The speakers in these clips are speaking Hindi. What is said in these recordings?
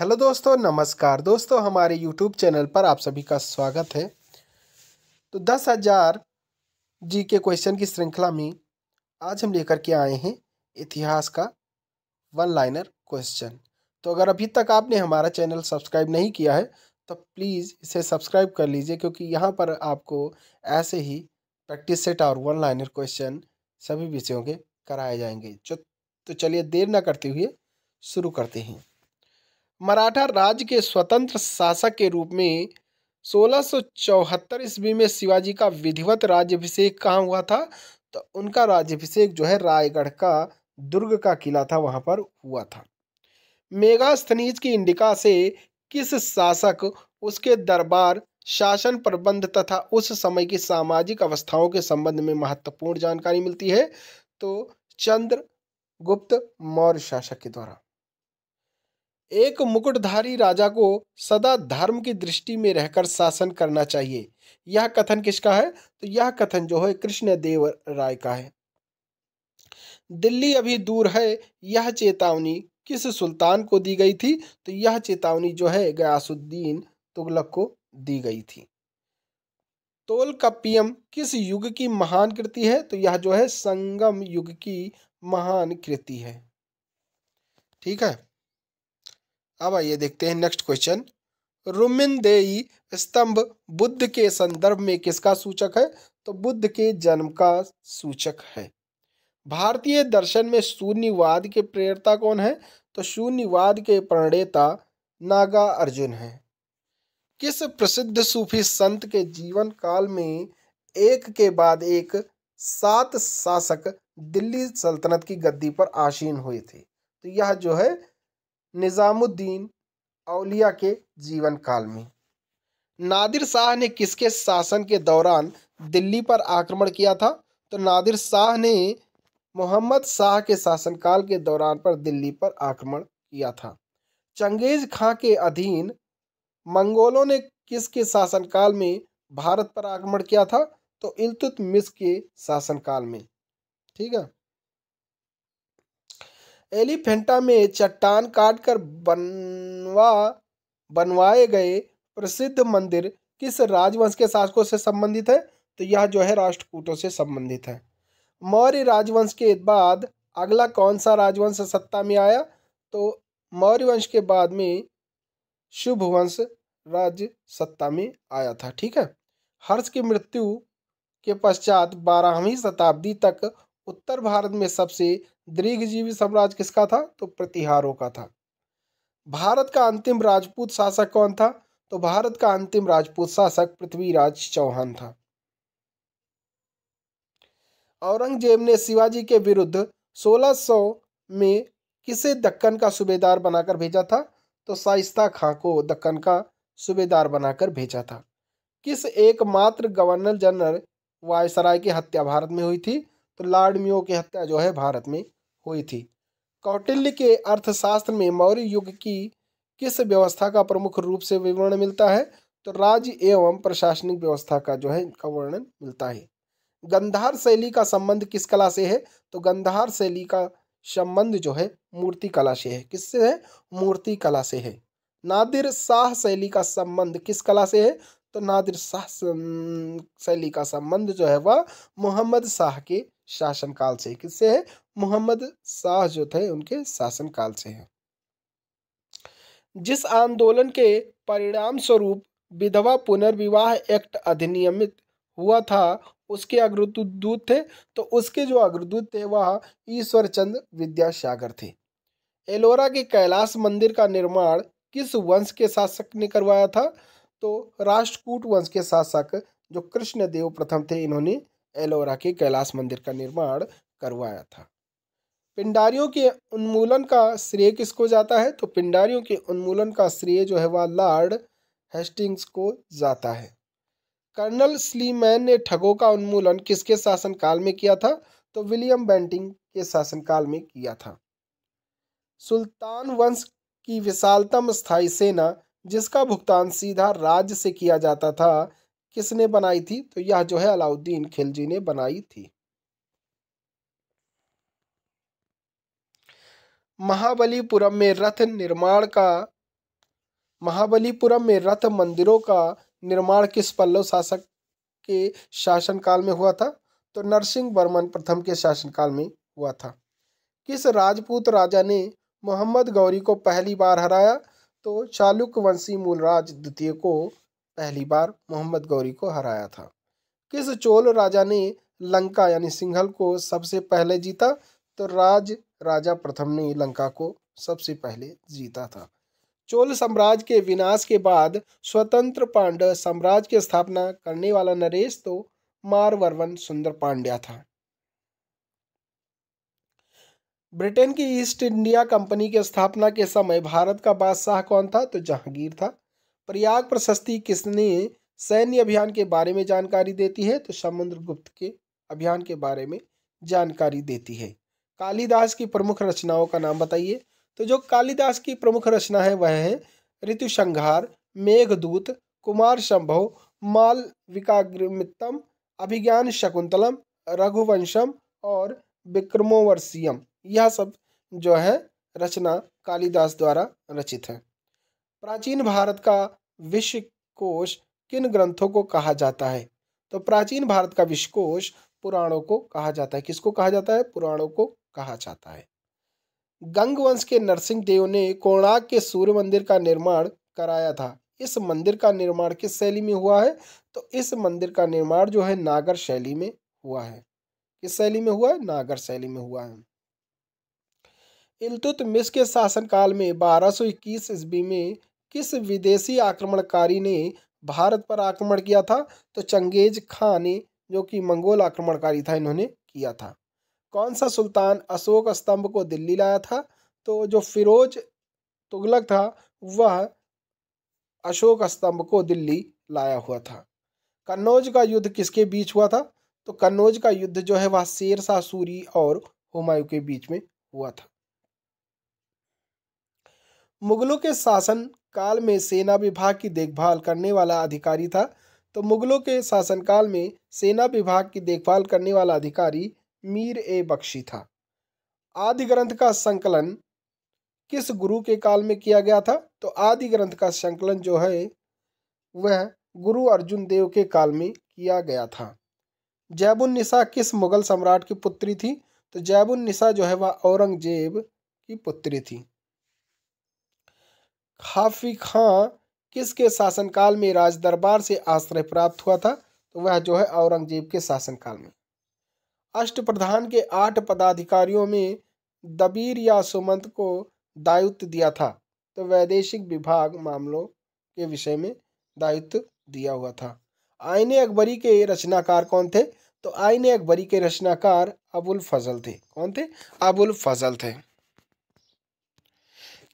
हेलो दोस्तों नमस्कार दोस्तों हमारे यूट्यूब चैनल पर आप सभी का स्वागत है तो दस हजार जी के क्वेश्चन की श्रृंखला में आज हम लेकर के आए हैं इतिहास का वन लाइनर क्वेश्चन तो अगर अभी तक आपने हमारा चैनल सब्सक्राइब नहीं किया है तो प्लीज़ इसे सब्सक्राइब कर लीजिए क्योंकि यहाँ पर आपको ऐसे ही प्रैक्टिस सेट और वन लाइनर क्वेश्चन सभी विषयों के कराए जाएंगे जो तो चलिए देर ना करते हुए शुरू करते हैं मराठा राज्य के स्वतंत्र शासक के रूप में सोलह सौ चौहत्तर ईस्वी में शिवाजी का विधिवत राज्यभिषेक कहाँ हुआ था तो उनका राज्यभिषेक जो है रायगढ़ का दुर्ग का किला था वहाँ पर हुआ था मेगास्थनीज की इंडिका से किस शासक उसके दरबार शासन प्रबंध तथा उस समय की सामाजिक अवस्थाओं के संबंध में महत्वपूर्ण जानकारी मिलती है तो चंद्र गुप्त मौर्य शासक के द्वारा एक मुकुटधारी राजा को सदा धर्म की दृष्टि में रहकर शासन करना चाहिए यह कथन किसका है तो यह कथन जो है कृष्णदेव राय का है दिल्ली अभी दूर है यह चेतावनी किस सुल्तान को दी गई थी तो यह चेतावनी जो है गयासुद्दीन तुगलक को दी गई थी तोल का पीएम किस युग की महान कृति है तो यह जो है संगम युग की महान कृति है ठीक है अब आइए देखते हैं नेक्स्ट क्वेश्चन रुमिनदेई स्तंभ बुद्ध के संदर्भ में किसका सूचक है तो बुद्ध के जन्म का सूचक है भारतीय दर्शन में शून्यवाद के प्रेरता कौन है तो शून्यवाद के प्रणेता नागा अर्जुन है किस प्रसिद्ध सूफी संत के जीवन काल में एक के बाद एक सात शासक दिल्ली सल्तनत की गद्दी पर आसीन हुए थे तो यह जो है निज़ामुद्दीन अलिया के जीवन काल में नादिर शाह ने किसके शासन के दौरान दिल्ली पर आक्रमण किया था तो नादिर शाह ने मोहम्मद शाह के शासनकाल के दौरान पर दिल्ली पर आक्रमण किया था चंगेज खां के अधीन मंगोलों ने किसके शासनकाल में भारत पर आक्रमण किया था तो इलतुतमिश के शासनकाल में ठीक है एलिफेंटा में चट्टान काटकर बनवा बनवाए गए प्रसिद्ध मंदिर किस राजवंश के शासकों से संबंधित है तो यह जो है राष्ट्रकूटों से संबंधित है मौर्य राजवंश के बाद अगला कौन सा राजवंश सत्ता में आया तो मौर्य वंश के बाद में शुभ वंश राज्य सत्ता में आया था ठीक है हर्ष की मृत्यु के पश्चात बारहवीं शताब्दी तक उत्तर भारत में सबसे दीर्घजीवी साम्राज्य किसका था तो प्रतिहारों का था भारत का अंतिम राजपूत शासक कौन था तो भारत का अंतिम राजपूत शासक पृथ्वीराज चौहान था औरंगजेब ने शिवाजी के विरुद्ध 1600 में किसे दक्कन का सूबेदार बनाकर भेजा था तो साइस्ता खां को दक्कन का सूबेदार बनाकर भेजा था किस एकमात्र गवर्नर जनरल वायसराय की हत्या भारत में हुई थी तो लाडमियों की हत्या जो है भारत में हुई थी कौटिल्य के अर्थशास्त्र में मौर्य युग की किस व्यवस्था का प्रमुख रूप से विवरण मिलता है तो राज्य एवं प्रशासनिक व्यवस्था का जो है इनका वर्णन मिलता है गंधार शैली का संबंध किस कला से है तो गंधार शैली का संबंध जो है मूर्ति कला से है किससे है मूर्ति कला से है नादिर शाह शैली का संबंध किस कला से है तो नादिर शाह शैली का संबंध जो है वह मोहम्मद शाह के शासनकाल से किससे है मोहम्मद शाह जो थे उनके शासनकाल से है जिस आंदोलन के परिणाम स्वरूप विधवा पुनर्विवाह एक्ट अधिनियमित हुआ था उसके अग्रदूत थे तो उसके जो अग्रदूत थे वह ईश्वर चंद्र विद्यासागर थे एलोरा के कैलाश मंदिर का निर्माण किस वंश के शासक ने करवाया था तो राष्ट्रकूट वंश के शासक जो कृष्णदेव प्रथम थे इन्होंने एलोरा के कैलाश मंदिर का निर्माण करवाया था पिंडारियों के उन्मूलन का श्रेय किसको जाता है तो पिंडारियों के उन्मूलन का श्रेय जो है वह लॉर्ड हेस्टिंग्स को जाता है कर्नल स्लीमैन ने ठगों का उन्मूलन किसके शासनकाल में किया था तो विलियम बेंटिंग के शासनकाल में किया था सुल्तान वंश की विशालतम स्थायी सेना जिसका भुगतान सीधा राज्य से किया जाता था किसने बनाई थी तो यह जो है अलाउद्दीन खिलजी ने बनाई थी महाबलीपुरम में रथ निर्माण का महाबलीपुरम में रथ मंदिरों का निर्माण किस पल्लव शासक के शासनकाल में हुआ था तो नरसिंह वर्मन प्रथम के शासनकाल में हुआ था किस राजपूत राजा ने मोहम्मद गौरी को पहली बार हराया तो चालुक्य वंशी मूलराज द्वितीय को पहली बार मोहम्मद गौरी को हराया था किस चोल राजा ने लंका यानी सिंघल को सबसे पहले जीता तो राज राजा प्रथम ने लंका को सबसे पहले जीता था चोल साम्राज्य के विनाश के बाद स्वतंत्र पांडव साम्राज्य की स्थापना करने वाला नरेश तो मारवरवन सुंदर पांड्या था ब्रिटेन की ईस्ट इंडिया कंपनी की स्थापना के समय भारत का बादशाह कौन था तो जहांगीर था प्रयाग प्रशस्ति किसने सैन्य अभियान के बारे में जानकारी देती है तो समुद्रगुप्त के अभियान के बारे में जानकारी देती है कालिदास की प्रमुख रचनाओं का नाम बताइए तो जो कालिदास की प्रमुख रचना है वह है ऋतुसंहार मेघदूत कुमार संभव माल विकाग्रमितम अभिज्ञान शकुंतलम रघुवंशम और विक्रमोवर्षीयम यह सब जो है रचना कालिदास द्वारा रचित है प्राचीन भारत का विश्व कोश किन ग्रंथों को कहा जाता है तो प्राचीन भारत का विश्वकोश पुराणों को कहा जाता है किसको कहा जाता है पुराणों को कहा जाता है गंग वंश के नरसिंह देव ने कोणार्क के सूर्य मंदिर का निर्माण कराया था इस मंदिर का निर्माण किस शैली में हुआ है तो इस मंदिर का निर्माण जो है नागर शैली में हुआ है किस शैली में हुआ है नागर शैली में हुआ है इल्तुतमिश के शासनकाल में 1221 ईस्वी में किस विदेशी आक्रमणकारी ने भारत पर आक्रमण किया था तो चंगेज खान ने जो कि मंगोल आक्रमणकारी था इन्होंने किया था कौन सा सुल्तान अशोक स्तंभ को दिल्ली लाया था तो जो फिरोज तुगलक था वह अशोक स्तंभ को दिल्ली लाया हुआ था कन्नौज का युद्ध किसके बीच हुआ था तो कन्नौज का युद्ध जो है वह शेर सूरी और हुमायूं के बीच में हुआ था मुगलों के शासन काल में सेना विभाग की देखभाल करने वाला अधिकारी था तो मुगलों के शासनकाल में सेना विभाग की देखभाल करने वाला अधिकारी मीर ए बख्शी था आदि ग्रंथ का संकलन किस गुरु के काल में किया गया था तो आदि ग्रंथ का संकलन जो है वह गुरु अर्जुन देव के काल में किया गया था जैबुन निशा किस मुगल सम्राट की पुत्री थी तो जैबुन निशा जो है वह औरंगजेब की पुत्री थी खाफी खां किसके शासनकाल में राज दरबार से आश्रय प्राप्त हुआ था तो वह जो है औरंगजेब के शासनकाल में अष्ट प्रधान के आठ पदाधिकारियों में दबीर या सुमंत को दायित्व दिया था तो वैदेशिक विभाग मामलों के विषय में दायित्व दिया हुआ था आयन अकबरी के रचनाकार कौन थे तो आयन अकबरी के रचनाकार अबुल फजल थे कौन थे अबुल फजल थे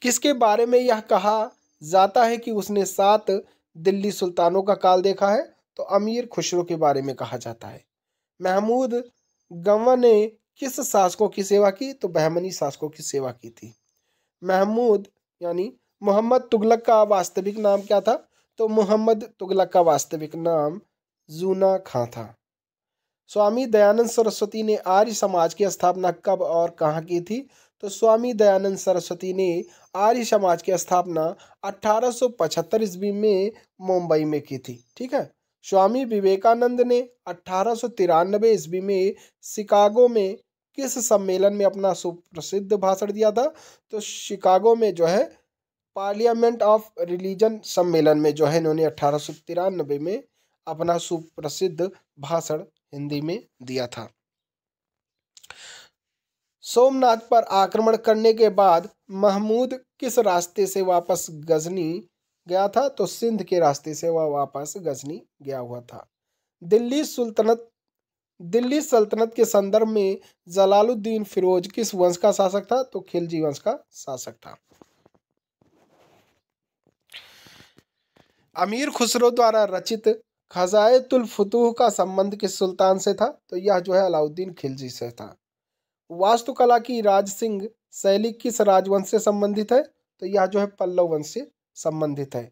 किसके बारे में यह कहा जाता है कि उसने सात दिल्ली सुल्तानों का काल देखा है तो अमीर खुसरो के बारे में कहा जाता है महमूद गंवा ने किस शासकों की सेवा की तो बहमनी शासकों की सेवा की थी महमूद यानी मोहम्मद तुगलक का वास्तविक नाम क्या था तो मोहम्मद तुगलक का वास्तविक नाम जूना खां था स्वामी दयानंद सरस्वती ने आर्य समाज की स्थापना कब और कहाँ की थी तो स्वामी दयानंद सरस्वती ने आर्य समाज की स्थापना 1875 ईस्वी में मुंबई में की थी ठीक है स्वामी विवेकानंद ने अठारह ईस्वी में शिकागो में किस सम्मेलन में अपना सुप्रसिद्ध भाषण दिया था तो शिकागो में जो है पार्लियामेंट ऑफ रिलीजन सम्मेलन में जो है इन्होंने अठारह में अपना सुप्रसिद्ध भाषण हिंदी में दिया था सोमनाथ पर आक्रमण करने के बाद महमूद किस रास्ते से वापस गजनी गया था तो सिंध के रास्ते से वह वापस गजनी गया हुआ था दिल्ली सुल्तनत दिल्ली सल्तनत के संदर्भ में जलालुद्दीन फिरोज किस वंश का शासक था तो खिलजी वंश का शासक था अमीर खुसरो द्वारा रचित खजायतुल फतूह का संबंध किस सुल्तान से था तो यह जो है अलाउद्दीन खिलजी से था वास्तुकला की राज सिंह शैली किस राजवंश से संबंधित है तो यह जो है पल्लव वंश से संबंधित है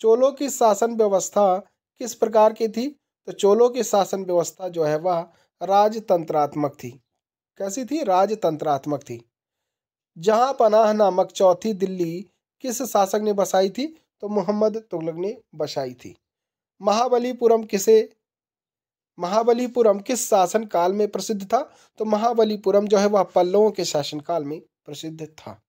चोलों की शासन व्यवस्था किस प्रकार की थी तो चोलों की शासन व्यवस्था जो है वह राजतंत्रात्मक थी कैसी थी राजतंत्रात्मक थी जहां पनाह नामक चौथी दिल्ली किस शासक ने बसाई थी तो मोहम्मद तुगलक ने बसाई थी महाबलीपुरम किसे महाबलीपुरम किस शासन काल में प्रसिद्ध था तो महाबलीपुरम जो है वह पल्लवों के शासनकाल में प्रसिद्ध था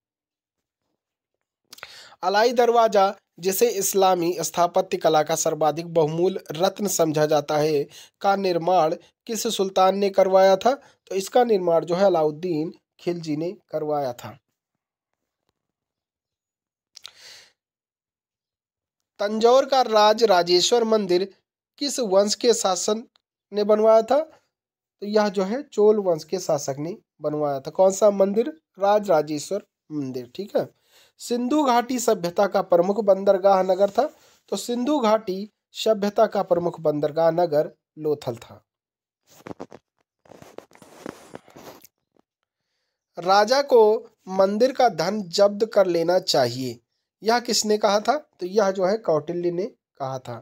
अलाई दरवाज़ा जिसे इस्लामी स्थापत्य कला का सर्वाधिक बहुमूल रत्न समझा जाता है का निर्माण किस सुल्तान ने करवाया था तो इसका निर्माण जो है अलाउद्दीन खिलजी ने करवाया था तंजौर का राज राजेश्वर मंदिर किस वंश के शासन ने बनवाया था तो यह जो है चोल वंश के शासक ने बनवाया था कौन सा मंदिर राज राजेश्वर मंदिर ठीक है सिंधु घाटी सभ्यता का प्रमुख बंदरगाह नगर था तो सिंधु घाटी सभ्यता का प्रमुख बंदरगाह नगर लोथल था राजा को मंदिर का धन जब्त कर लेना चाहिए यह किसने कहा था तो यह जो है कौटिल्य ने कहा था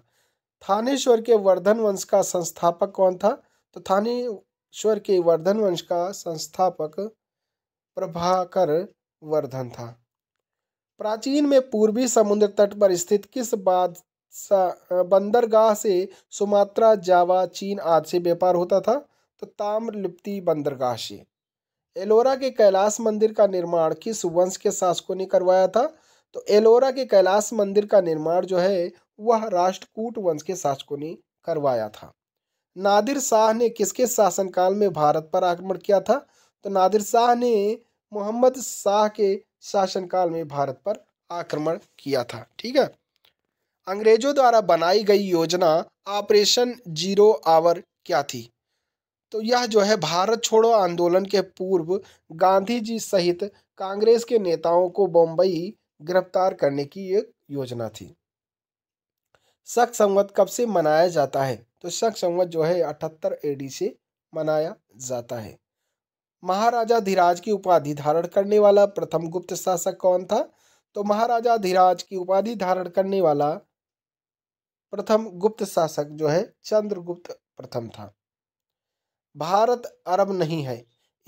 थानेश्वर के वर्धन वंश का संस्थापक कौन था तो थानेश्वर के वर्धन वंश का संस्थापक प्रभाकर वर्धन था प्राचीन में पूर्वी समुद्र तट पर स्थित किस बाद बंदरगाह से सुमात्रा जावा चीन आदि से व्यापार होता था तो ताम्रलिप्ति बंदरगाह से एलोरा के कैलाश मंदिर का निर्माण किस वंश के शासकों ने करवाया था तो एलोरा के कैलाश मंदिर का निर्माण जो है वह राष्ट्रकूट वंश के शासकों ने करवाया था नादिर शाह ने किसके शासनकाल में भारत पर आक्रमण किया था तो नादिर शाह ने मोहम्मद शाह के शासनकाल में भारत पर आक्रमण किया था ठीक है अंग्रेजों द्वारा बनाई गई योजना ऑपरेशन जीरो आवर क्या थी तो यह जो है भारत छोड़ो आंदोलन के पूर्व गांधी जी सहित कांग्रेस के नेताओं को बम्बई गिरफ्तार करने की एक योजना थी शक संवत कब से मनाया जाता है तो शक संवत जो है अठहत्तर एडी से मनाया जाता है महाराजा धीराज की उपाधि धारण करने वाला प्रथम गुप्त शासक कौन था तो महाराजा धीराज की उपाधि धारण करने वाला प्रथम गुप्त शासक जो है चंद्रगुप्त प्रथम था भारत अरब नहीं है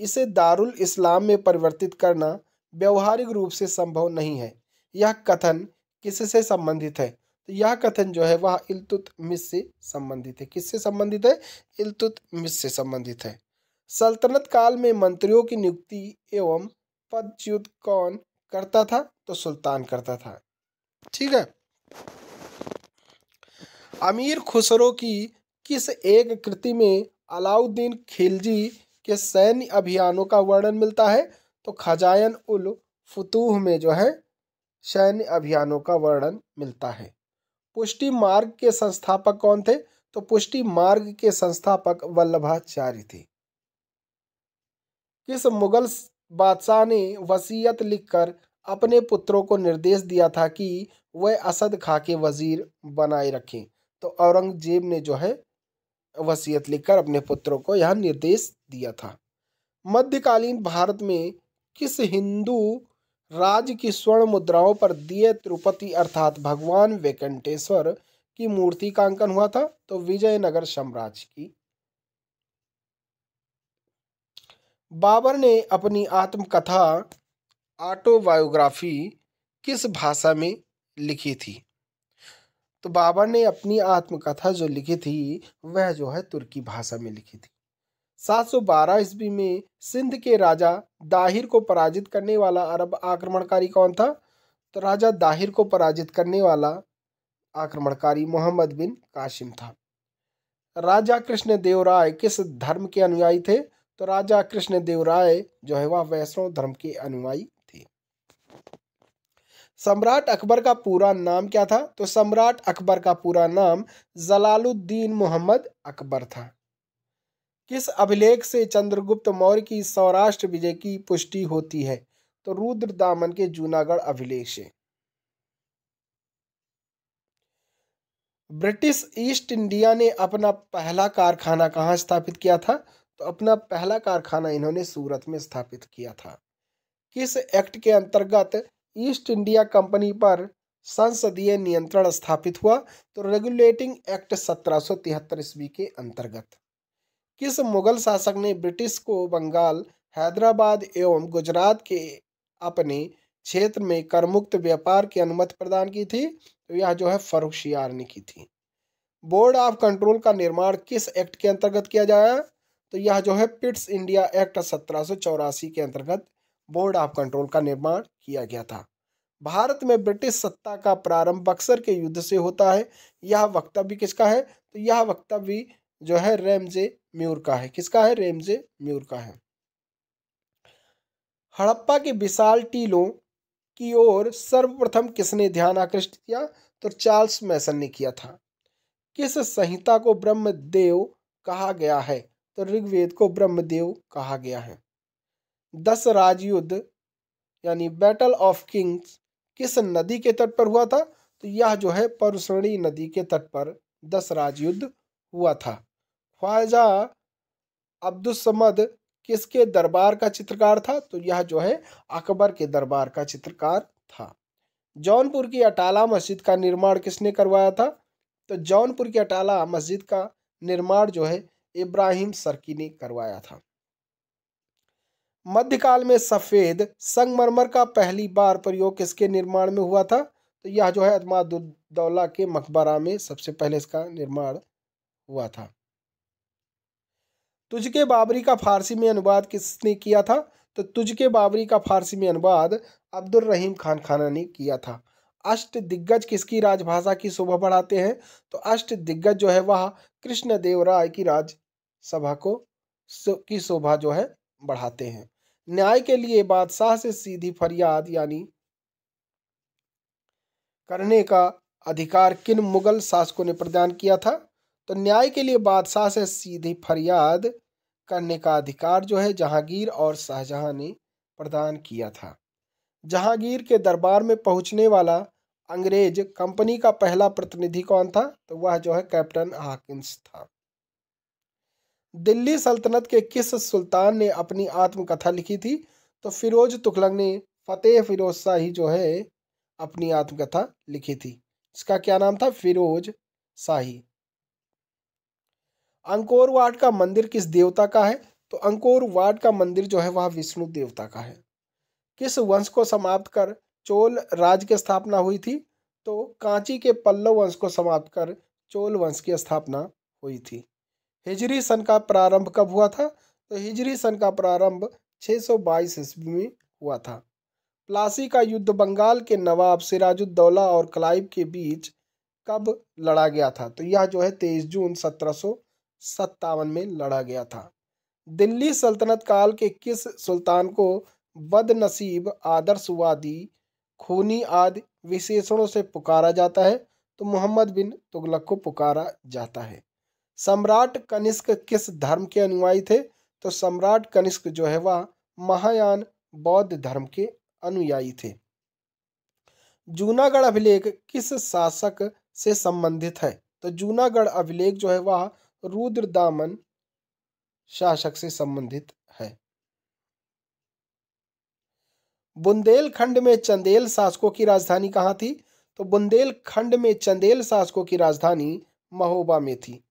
इसे दारुल इस्लाम में परिवर्तित करना व्यवहारिक रूप से संभव नहीं है यह कथन किससे संबंधित है तो यह कथन जो है वह मिस से संबंधित है किससे संबंधित है मिस से संबंधित है सल्तनत काल में मंत्रियों की नियुक्ति एवं पदच्युत कौन करता था तो सुल्तान करता था ठीक है अमीर खुसरो की किस एक कृति में अलाउद्दीन खिलजी के सैन्य अभियानों का वर्णन मिलता है तो खजायन उल फतूह में जो है सैन्य अभियानों का वर्णन मिलता है पुष्टि मार्ग के संस्थापक कौन थे तो पुष्टि मार्ग के संस्थापक वल्लभाचार्य थे किस मुगल बादशाह ने वसीयत लिखकर अपने पुत्रों को निर्देश दिया था कि वह असद खा के वजीर बनाए रखें तो औरंगजेब ने जो है वसीयत लिखकर अपने पुत्रों को यह निर्देश दिया था मध्यकालीन भारत में किस हिंदू राज्य की स्वर्ण मुद्राओं पर दिए तिरुपति अर्थात भगवान वैकंटेश्वर की मूर्ति का अंकन हुआ था तो विजयनगर साम्राज्य की बाबर ने अपनी आत्मकथा ऑटोबायोग्राफी किस भाषा में लिखी थी तो बाबर ने अपनी आत्मकथा जो लिखी थी वह जो है तुर्की भाषा में लिखी थी 712 ईस्वी में सिंध के राजा दाहिर को पराजित करने वाला अरब आक्रमणकारी कौन था तो राजा दाहिर को पराजित करने वाला आक्रमणकारी मोहम्मद बिन काशिम था राजा कृष्ण देव राय किस धर्म के अनुयायी थे तो राजा कृष्णदेव राय जो है वह वैष्णव धर्म के अनुयायी थे सम्राट अकबर का पूरा नाम क्या था तो सम्राट अकबर का पूरा नाम जलालुद्दीन मोहम्मद अकबर था किस अभिलेख से चंद्रगुप्त मौर्य की सौराष्ट्र विजय की पुष्टि होती है तो रुद्र दामन के जूनागढ़ अभिलेख से ब्रिटिश ईस्ट इंडिया ने अपना पहला कारखाना कहाँ स्थापित किया था तो अपना पहला कारखाना इन्होंने सूरत में स्थापित किया था किस एक्ट के अंतर्गत ईस्ट इंडिया कंपनी पर संसदीय नियंत्रण स्थापित हुआ तो रेगुलेटिंग एक्ट 1773 ईस्वी के अंतर्गत किस मुगल शासक ने ब्रिटिश को बंगाल हैदराबाद एवं गुजरात के अपने क्षेत्र में करमुक्त व्यापार की अनुमति प्रदान की थी तो यह जो है फरुख शियार ने की थी बोर्ड ऑफ कंट्रोल का निर्माण किस एक्ट के अंतर्गत किया जाया तो यह जो है पिट्स इंडिया एक्ट सत्रह के अंतर्गत बोर्ड ऑफ कंट्रोल का निर्माण किया गया था भारत में ब्रिटिश सत्ता का प्रारंभ बक्सर के युद्ध से होता है यह वक्तव्य किसका है तो यह वक्तव्य जो है रेमजे म्यूर का है किसका है रेमजे म्यूर का है हड़प्पा के विशाल टीलों की ओर सर्वप्रथम किसने ध्यान आकर्षित किया तो चार्ल्स मैसन ने किया था किस संहिता को ब्रह्मदेव कहा गया है तो ऋग्वेद को ब्रह्मदेव कहा गया है दस राजयुद्ध यानी बैटल ऑफ किंग्स किस नदी के तट पर हुआ था तो यह जो है परसणी नदी के तट पर दस राजयुद्ध हुआ था ख्वाजा अब्दुलसमद किसके दरबार का चित्रकार था तो यह जो है अकबर के दरबार का चित्रकार था जौनपुर की अटाला मस्जिद का निर्माण किसने करवाया था तो जौनपुर की अटाला मस्जिद का निर्माण जो है इब्राहिम सरकी ने करवाया था मध्यकाल में सफ़ेद संगमरमर का पहली बार प्रयोग किसके निर्माण में हुआ था तो यह जो है अदमादुद्दौला के मकबरा में सबसे पहले इसका निर्माण हुआ था तुझके बाबरी का फारसी में अनुवाद किसने किया था तो तुझके बाबरी का फारसी में अनुवाद अब्दुल रहीम खान खाना ने किया था अष्ट दिग्गज किसकी राजभाषा की शोभा बढ़ाते हैं तो अष्ट दिग्गज जो है वह कृष्णदेव राय की राज सभा को की शोभा जो है बढ़ाते हैं न्याय के लिए बादशाह से सीधी फरियाद यानी करने का अधिकार किन मुगल शासकों ने प्रदान किया था तो न्याय के लिए बादशाह से सीधी फरियाद करने का अधिकार जो है जहांगीर और शाहजहां ने प्रदान किया था जहांगीर के दरबार में पहुंचने वाला अंग्रेज कंपनी का पहला प्रतिनिधि कौन था तो वह जो है कैप्टन हाकिंस था दिल्ली सल्तनत के किस सुल्तान ने अपनी आत्मकथा लिखी थी तो फिरोज तुखलंग ने फ़तेह फिरोज शाही जो है अपनी आत्मकथा लिखी थी इसका क्या नाम था फिरोज शाही अंकोर वाट का मंदिर किस देवता का है तो अंकोर वाट का मंदिर जो है वह विष्णु देवता का है किस वंश को समाप्त कर चोल राज की स्थापना हुई थी तो कांची के पल्लव वंश को समाप्त कर चोल वंश की स्थापना हुई थी हिजरी सन का प्रारंभ कब हुआ था तो हिजरी सन का प्रारंभ 622 ईस्वी में हुआ था प्लासी का युद्ध बंगाल के नवाब सिराजुद्दौला और क्लाइव के बीच कब लड़ा गया था तो यह जो है तेईस जून सत्रह में लड़ा गया था दिल्ली सल्तनत काल के किस सुल्तान को बदनसीब आदर्शवादी खूनी आदि विशेषणों से पुकारा जाता है तो मोहम्मद बिन तुगलक को पुकारा जाता है सम्राट कनिष्क किस धर्म के अनुयायी थे तो सम्राट कनिष्क जो है वह महायान बौद्ध धर्म के अनुयायी थे जूनागढ़ अभिलेख किस शासक से संबंधित है तो जूनागढ़ अभिलेख जो है वह रुद्रदामन शासक से संबंधित है बुंदेलखंड में चंदेल शासकों की राजधानी कहाँ थी तो बुंदेलखंड में चंदेल शासकों की राजधानी महोबा में थी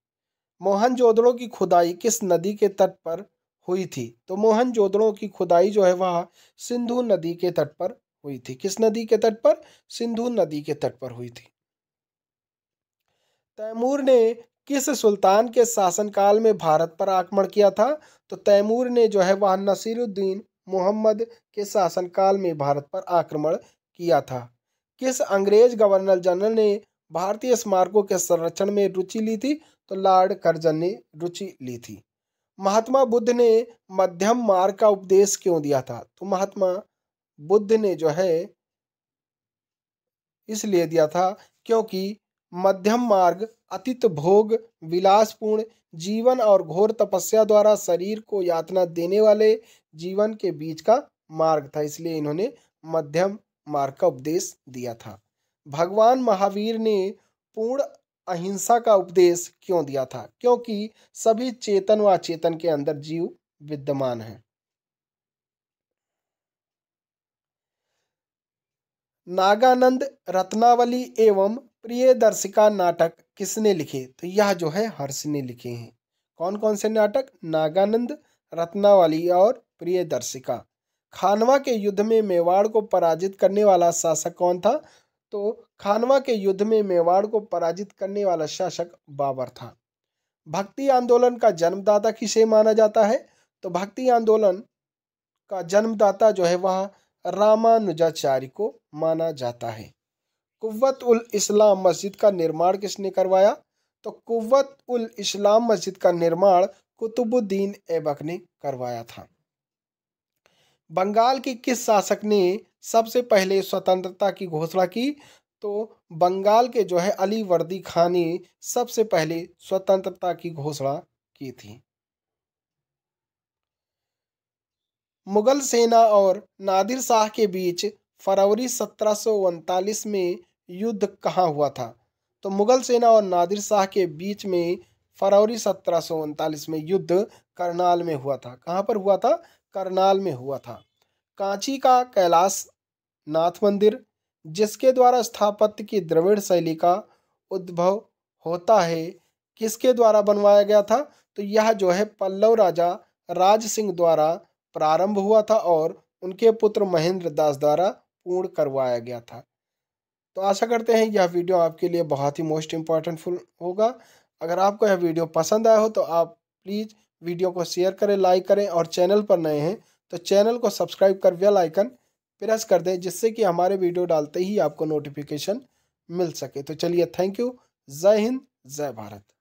मोहनजोदड़ो की खुदाई किस नदी के तट पर हुई थी तो मोहनजोदड़ो की खुदाई जो है वह सिंधु नदी के तट पर हुई थी किस नदी के तट पर सिंधु नदी के तट पर हुई थी तैमूर ने किस सुल्तान के शासनकाल में भारत पर आक्रमण किया था तो तैमूर ने जो है वह नसीरुद्दीन मोहम्मद के शासनकाल में भारत पर आक्रमण किया था किस अंग्रेज गवर्नर जनरल ने भारतीय स्मारकों के संरक्षण में रुचि ली थी तो लॉर्ड कर्जन ने रुचि ली थी महात्मा बुद्ध ने मध्यम मार्ग का उपदेश क्यों दिया था तो महात्मा बुद्ध ने जो है इसलिए दिया था क्योंकि मध्यम मार्ग अतित भोग विलासपूर्ण जीवन और घोर तपस्या द्वारा शरीर को यातना देने वाले जीवन के बीच का मार्ग था इसलिए इन्होंने मध्यम मार्ग का उपदेश दिया था भगवान महावीर ने पूर्ण अहिंसा का उपदेश क्यों दिया था क्योंकि सभी चेतन व अचेतन के अंदर जीव विद्यमान है नागानंद रत्नावली एवं प्रियदर्शिका नाटक किसने लिखे तो यह जो है हर्ष ने लिखे हैं कौन कौन से नाटक नागानंद रत्नावली और प्रियदर्शिका खानवा के युद्ध में मेवाड़ को पराजित करने वाला शासक कौन था तो खानवा के युद्ध में मेवाड़ को पराजित करने वाला शासक बाबर था भक्ति आंदोलन का जन्मदाता किसे माना जाता है तो भक्ति आंदोलन का जन्मदाता जो है वह रामानुजाचार्य को माना जाता है कुव्वत उल इस्लाम मस्जिद का निर्माण किसने करवाया तो कुत उल इस्लाम मस्जिद का निर्माण कुतुबुद्दीन ऐबक ने करवाया था बंगाल के किस शासक ने सबसे पहले स्वतंत्रता की घोषणा की तो बंगाल के जो है अली वर्दी खान ने सबसे पहले स्वतंत्रता की घोषणा की थी मुगल सेना और नादिर शाह के बीच फरवरी सत्रह में युद्ध कहाँ हुआ था तो मुगल सेना और नादिर शाह के बीच में फरवरी सत्रह में युद्ध करनाल में हुआ था कहाँ पर हुआ था करनाल में हुआ था कांची का कैलाश नाथ मंदिर जिसके द्वारा स्थापत्य की द्रविड़ शैली का उद्भव होता है किसके द्वारा बनवाया गया था तो यह जो है पल्लव राजा राज सिंह द्वारा प्रारंभ हुआ था और उनके पुत्र महेंद्र दास द्वारा पूर्ण करवाया गया था तो आशा करते हैं यह वीडियो आपके लिए बहुत ही मोस्ट इम्पॉर्टेंटफुल होगा अगर आपको यह वीडियो पसंद आया हो तो आप प्लीज़ वीडियो को शेयर करें लाइक करें और चैनल पर नए हैं तो चैनल को सब्सक्राइब कर वेल आइकन प्रेस कर दें जिससे कि हमारे वीडियो डालते ही आपको नोटिफिकेशन मिल सके तो चलिए थैंक यू जय हिंद जय भारत